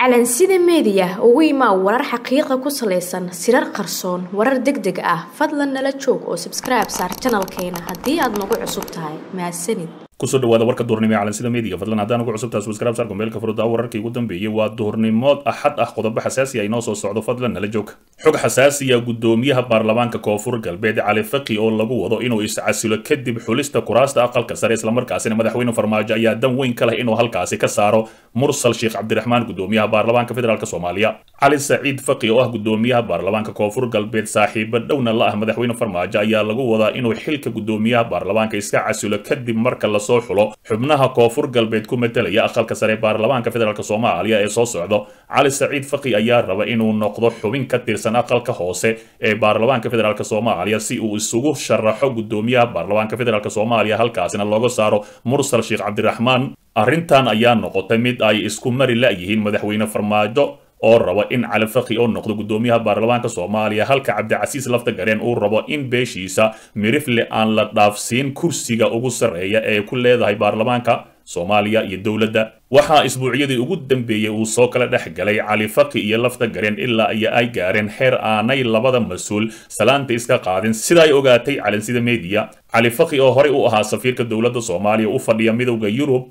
calansida meediya ugu imaa warar xaqiiqa ku salaysan sirar qarsoon warar deg deg ah fadlan nala joog oo sabskribe saar janalkeena haddii aad nagu cusub tahay mahadsanid kusoo dhawaada warka duhurnimo ee calansida meediga fadlan haddaan ugu cusubtaas waskaraab saarku meelka furudaa wararkii ugu dambeeyey waa duhurnimood axad ah qodobo xasaasi ay noo soo socdo fadlan nala joog xog xasaasiya guddoomiyaha baarlamaanka koonfur galbeed cali faki oo lagu wado inuu iscasilo kadib xulista kuraasta aqalka sare islamarkaasina madaxweyne farmaajo ayaa dan weyn ka leh inuu halkaasi ka saaro mursal sheekh cabdiraxmaan guddoomiyaha baarlamaanka federaalk soomaaliya cali saciid faki oo ah guddoomiyaha baarlamaanka koonfur galbeed saaxiiba dhowna la ah madaxweyne farmaajo ayaa lagu wadaa inuu xilka guddoomiyaha baarlamaanka iska casilo kadib marka las soo xulo xubnaha koonfur galbeed ku metelaya aqalka sare baarlamaanka federaalk soomaaliya ee soo socdo cali saciid faqi ayaa raba inuu noqdo xubin ka tirsan aqalka hoose ee baarlamaanka federaalk soomaaliya si uu isugu sharaxo guddoomiyaha baarlamaanka federaalk soomaaliya halkaasina looga saaro mursal sheekh cabdiraxmaan arrintan ayaa noqotay mid ay isku mari la-yihiin madaxweyne farmaajo oo rabo in cali fakhi oo noqdo gudoomiyaha baarlamaanka soomaaliya halka cabdicasiis lafta gareen uu rabo in beeshiisa mirifle aan la dhaafsiin kursiga ugu sarreeya ee ku leedahay baarlamaanka soomaaliya iyo dowladda waxaa isbuucyadii ugu dambeeyey uu soo kala dhex galay cali fakhi iyo lafta gareen ilaa iyo ay gaareen heer aanay labada mas-uul salaanta iska qaadin sida ay ogaatay calansida mediya cali oo horey u ahaa safiirka dowladda soomaaliya u fadhiya midowda yurub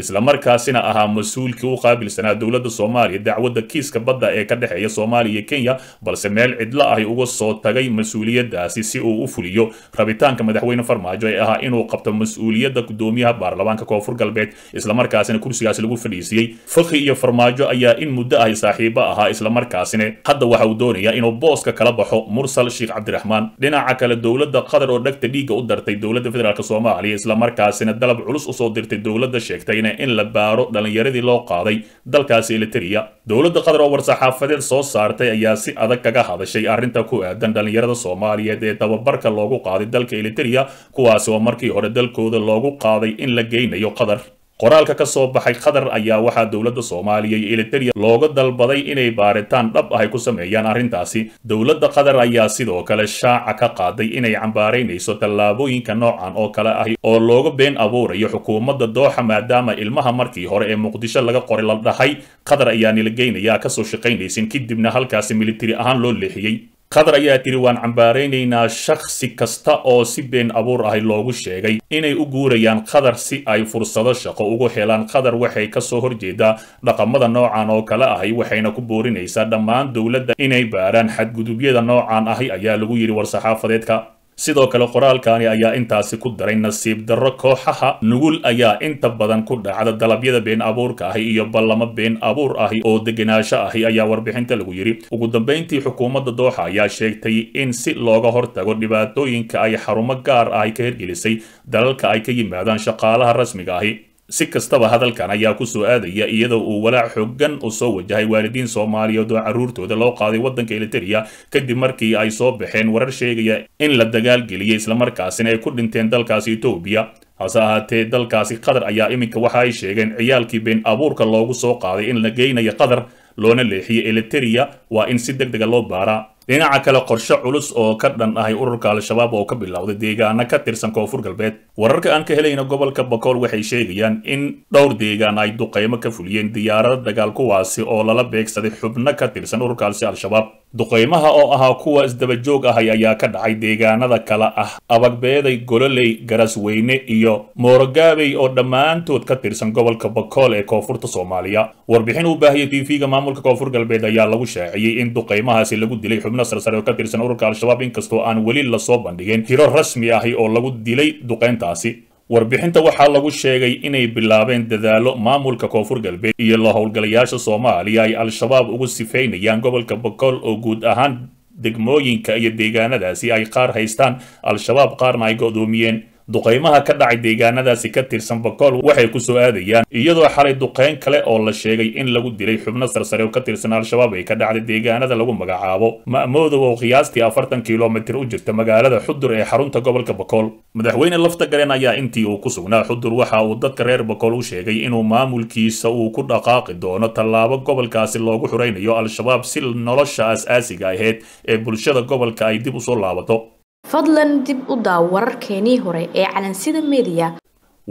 islamarkaasina ahaa mas-uulkii u qaabilsanaa dowladda soomaaliya dacwadda kiiska badda ee ka dhexeeya soomaaliya kenya balse meel cidlo ahi uga soo tagay mas-uuliyadaasi si uu u fuliyo rabitaanka madaxweyne farmaajo ee ahaa inuu qabto mas-uuliyadda gudoomiyaha baarlamaanka koonfur galbeed islamarkaasina kursigaasi lagu fadhiisiyey fakhi iyo farmaajo ayaa in muddo ahi saaxiibo ahaa isla markaasine hadda waxa uu doonayaa inuu booska kala baxo mursal sheekh cabdiraxmaan dhinaca kale dowladda qatar oo dhagta dhiigga u dartay dowladda federaalk soomaaliya islamarkaasina dalab culus usoo dirtay dowladda sheegtay doonayna in la baaro dhallinyaradii loo qaaday dalkaasi eliteria dowladda qatar oo war-saxaafadeed soo saartay ayaa si adag kaga hadashay arrinta ku aadan dhallinyarada soomaaliyeed ee tababarka loogu qaaday dalka eliteria kuwaasi oo markii hore dalkooda loogu qaaday in la geynayo qatar qoraalka ka soo baxay qatar ayaa waxaa dowladda soomaaliya iyo eliteria looga dalbaday inay baaritaan dhab ah ku sameeyaan arrintaasi dowladda qatar ayaa sidoo kale shaaca ka qaaday inay cambaaraynayso tallaabooyinka noocan oo kale ahi oo looga been abuurayo xukuumadda dooxa maadaama ilmaha markii hore ee muqdisho laga qoray la dhahay qatar ayaa nilgeynaya kasoo shaqaynaysan kadibna halkaasi militari ahaan loo leexiyey qatar ayaa tiri waan cambaaraynaynaa shakhsi kasta oo si been abuur ahay loogu sheegay inay u guurayaan qatar si ay fursado shaqo ugu helaan qatar waxay kasoo horjeedaa dhaqamada noocan oo kale ahay waxayna ku boorinaysaa dhammaan dowladda inay baaraan xadgudubyada noocan ahay ayaa lagu yidhi war saxaafadeedka sidoo kale qoraalkani ayaa intaasi ku daray nasiib darro kooxaha nugul ayaa inta badan ku dhacda dalabyada been abuurka ahi iyo ballamo been abuur ahi oo degenaansho ahi ayaa warbixinta lagu yidhi ugu dambayntii xukuumadda dooxa ayaa sheegtay in si looga hortago dhibaatooyinka ay xarumo gaar ahi ka hirgelisay dalalka ay ka yimaadaan shaqaalaha rasmiga ahi si kastaba hadalkan ayaa kusoo aadaya iyadoo uu walaac xoggan u soo wajahay waalidiin soomaaliyeed oo carruurtooda loo qaaday waddanka eliteria kadib markii ay soo baxeen warar sheegaya in la dagaalgeliyay islamarkaasina ay ku dhinteen dalkaasi etoobiya hase ahaatee dalkaasi qatar ayaa iminka waxa ay sheegeen ciyaalkii been abuurka loogu soo qaaday in la geynayo qatar loona leexiyay eliteria waa in si deg dega ah loo baaraa dhinaca kale qorshe culus oo ka dhan ahay ururka al-shabaab oo ka bilowday deegaana ka tirsan koonfur galbeed wararka aan ka helayna gobolka bakool waxay sheegayaan in dhowr deegaan ay duqeymo ka fuliyeen diyaarada dagaal kuwaasi oo lala beegsaday xubno ka tirsan ururkaasi al-shabaab duqaymaha oo ahaa kuwa isdabajoog ahay ayaa ka dhacay deegaanada kale ah abagbeeday gololey garasweyne iyo moorogaabey oo dhammaantood ka tirsan gobolka bakool ee koonfurta soomaaliya warbixin uu baahiyay t v-ga maamulka koonfur galbeed ayaa lagu shaaciyey in duqaymahaasi lagu dilay xubno sarsare oo ka tirsan ururka al-shabaab inkastoo aan weli lasoo bandhigin tiro rasmi ahi oo lagu dilay duqayntaasi warbixinta waxaa lagu sheegay inay bilaabeen dadaallo maamulka koonfur galbeed iyo la howlgalayaasha soomaaliya ay al-shabaab ugu sifaynayaan gobolka bokool oo guud ahaan degmooyinka iyo deegaanadaasi ay qaar haystaan al-shabaab qaarna ay go-doomiyeen duqaymaha ka dhacay deegaanadaasi ka tirsan bakool waxay ku soo aadayaan iyadoo xalay duqayn kale oo la sheegay in lagu dilay xubno sarsare oo ka tirsan al-shabaab ay ka dhacday deegaanada lagu magacaabo ma'moodow oo qiyaastii afartan kilomitir u jirta magaalada xudur ee xarunta gobolka bakool madaxweyne lafta gareen ayaa intii uu ku sugnaa xudur waxa uu dadka reer bakool u sheegay inuu maamulkiisa uu ku dhaqaaqi doono tallaabo gobolkaasi loogu xuraynayo al-shabaab si nolosha as-aasiga ahayd ee bulshada gobolka ay dib usoo laabato fadlan dib u daaw wararkeenii hore ee calansida mediya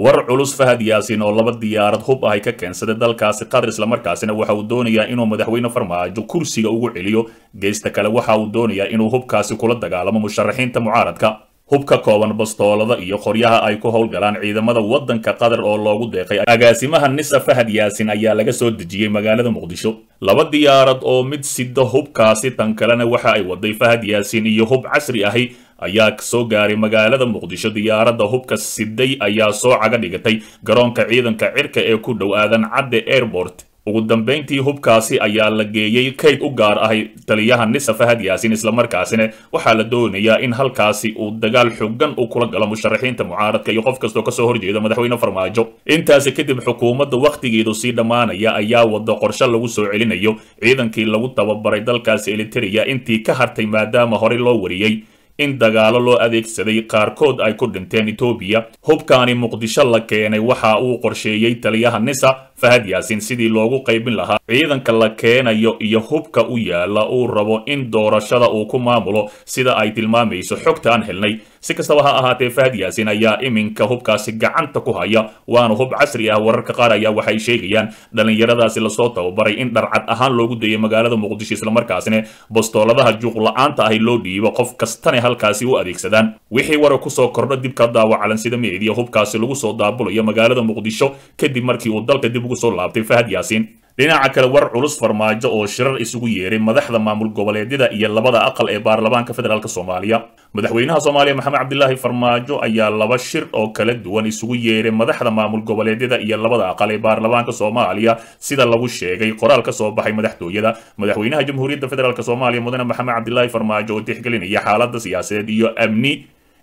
war culus fahad yaasin oo laba diyaarad hub ahay ka keensaday dalkaasi qatar islamarkaasina waxa uu doonayaa inuu madaxweyne farmaajo kursiga ugu celiyo geesta kale waxa uu doonayaa inuu hubkaasi kula dagaalamo musharaxiinta mucaaradka hubka kooban bastoolada iyo qoryaha ay ku howlgalaan ciidamada waddanka qatar oo loogu deeqay agaasimaha nisa fahad yaasin ayaa laga soo dejiyey magaalada muqdisho laba diyaarad oo mid sida hubkaasi tan kalena waxa ay waday fahad yaasin iyo hub casri ahi ayaa soo gaaray magaalada muqdisho diyaaradda hubka siday ayaa soo caga dhigatay garoonka ciidanka cirka ee ku dhow aadan cadde airport ugu dambayntii hubkaasi ayaa la geeyey kayd u gaar ahay taliyaha nise fahad yaasin islamarkaasina waxaa la doonayaa in halkaasi uu dagaal xogan u kula galo musharaxiinta mucaaradka iyo qof kastoo kasoo horjeeda madaxweyne farmaajo intaasi kadib xukuumadda wakhtigeedu sii dhammaanaya ayaa wada qorshe lagu soo celinayo ciidankii lagu tababaray dalkaasi elitriya intii ka hartay maadaama horey loo wariyey in dagaalo loo adeegsaday qaarkood ay ku dhinteen etoobiya hubkaani muqdisho la keenay waxa uu qorsheeyey taliyaha nisa fahad yaasin sidii loogu qaybin lahaa ciidanka la keenayo iyo hubka u yaala uu rabo in doorashada uu ku maamulo sida ay tilmaamayso xogta aan helnay si kastaba ha ahaatee fahad yaasin ayaa iminka hubkaasi gacanta ku haya waana hub casri ah wararka qaar ayaa waxay sheegayaan dhallinyaradaasi lasoo tababaray in dharcad ahaan loogu daeyo magaalada muqdisho islamarkaasne bastooladaha juuqla-aanta ahi loo dhiibo qof kastane halkaasi u adeegsadaan wixii warar kusoo kordho dib ka daawacalan sida micidiya hubkaasi lagu soo daabulayo magaalada muqdisho kadib markii uu dalka dib lagu soo laabtay fahad yaasiin dhinaca kale war culus farmaajo oo shirar isugu yeeray madaxda maamul goboleedyada iyo labada aqal ee baarlamaanka federaalk soomaaliya madaxweynaha soomaaliya maxamed cabdilaahi farmaajo ayaa laba shir oo kala duwan isugu yeeray madaxda maamul goboleedyada iyo labada aqal ee baarlamaanka soomaaliya sida lagu sheegay qoraal ka soo baxay madaxtooyada madaxweynaha jamhuuriyadda federaalk soomaaliya mudane maxamed cabdilaahi farmaajo oo tixgelinaya xaalada siyaasadeed iyo amni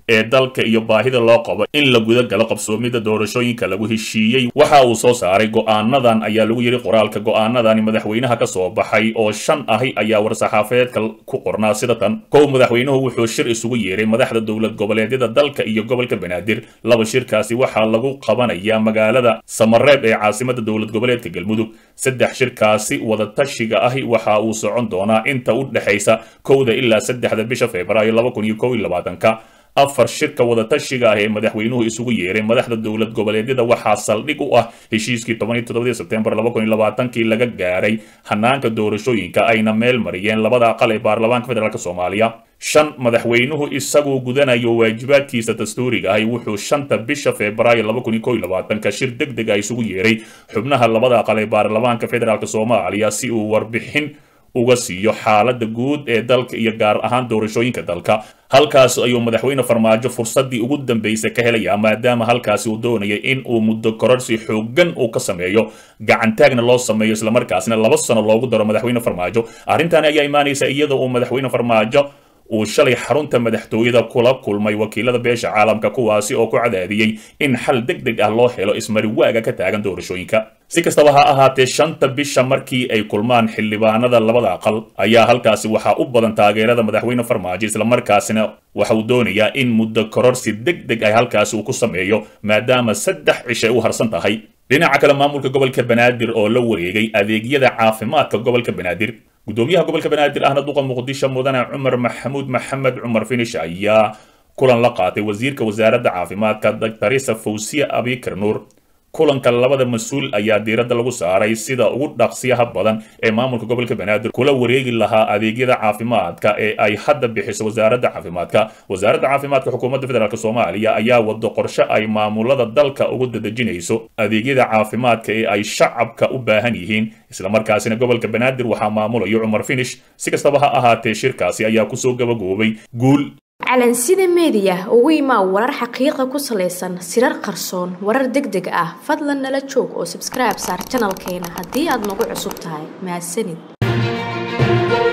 ee dalka iyo baahida loo qabo in la gudagalo galo qabsoomida doorashooyinka lagu heshiiyey waxa uu soo saaray go'aanadan ayaa lagu yidhi qoraalka go'aanadani madaxweynaha ka soo baxay oo shan ahi ayaa war-saxaafeedka ku qornaa sida tan kow madaxweynuhu wuxuu shir isugu yeeray madaxda dowlad goboleedyada dalka iyo gobolka banaadir laba shirkaasi waxaa lagu qabanayaa magaalada samareeb ee caasimada dowlad goboleedka galmudug saddex shirkaasi wadatashiga ahi waxa uu socon doonaa inta u dhexaysa kowda ilaa saddexda bisha februaayo labakun iyo kow iyo labaatanka afar shirka wadatashiga ah ee madaxweynuhu isugu yeeray madaxda dowlad goboleedyada waxaa saldhig u ah heshiiskii tobaniyotodobadii laga gaaray hanaanka doorashooyinka ayna meel mariyeen labada aqal ee baarlamaanka federaalk soomaaliya shan madaxweynuhu isagoo gudanayo waajibaadkiisa dastuuriga ahi wuxuu shanta bisha februaayo shir deg dega ah isugu yeeray xubnaha labada aqal ee baarlamaanka federaalk soomaaliya si uu warbixin uga siiyo xaalada guud ee dalka iyo gaar ahaan doorashooyinka dalka halkaas ayuu madaxweyne farmaajo fursadii ugu dambeysay ka helaya maadaama halkaasi uu doonayay in uu muddo kororsi xoogan uu ka sameeyo gacantaagna loo sameeyo islamarkaasna laba sano loogu daro madaxweyne farmaajo arrintaani ayaa imaanaysa iyadoo uu madaxweyne farmaajo uu shalay xarunta madaxtooyada kula kulmay wakiilada beesha caalamka kuwaasi oo ku cadaadiyey in xal deg deg ah loo helo ismariwaaga ka taagan doorashooyinka si kastaba ha ahaatee shanta bisha markii ay kulmaan xildhibaanada labada aqal ayaa halkaasi waxaa u badan taageerada madaxweyne farmaajo islamarkaasina waxa uu doonayaa in muddo kororsi deg deg ah halkaasi uu ku sameeyo maadaama saddex cishay u harsan tahay dhinaca kale maamulka gobolka banaadir oo la wareegay adeegyada caafimaadka gobolka banaadir guddoomiyaha gobolka banaadir ahna duqa muqdisho mudane cumar maxamuud maxamed cumar finish ayaa kulan la qaatay wasiirka wasaaradda caafimaadka doctor isa fawsiya abikar nuur kulanka labada mas-uul ayaa diiradda lagu saaray sida ugu dhaqsiyaha badan ee maamulka gobolka banaadir kula wareegi lahaa adeegyada caafimaadka ee ay hadda bixiso wasaaradda caafimaadka wasaaradda caafimaadka xukuumadda federaalk soomaaliya ayaa wado qorshe ay maamulada dalka ugu dadejinayso adeegyada caafimaadka ee ay shacabka u baahan yihiin islamarkaasina gobolka banaadir waxaa maamulayo cumar finish si kastaba ha ahaatee shirkaasi ayaa kusoo gabagoobay guul calansida meediya ugu imaa warar xaqiiqa ku salaysan sirar qarsoon warar deg deg ah fadlan nala joog oo sabskribe saar janalkeena haddii aad nagu cusub tahay mahadsanid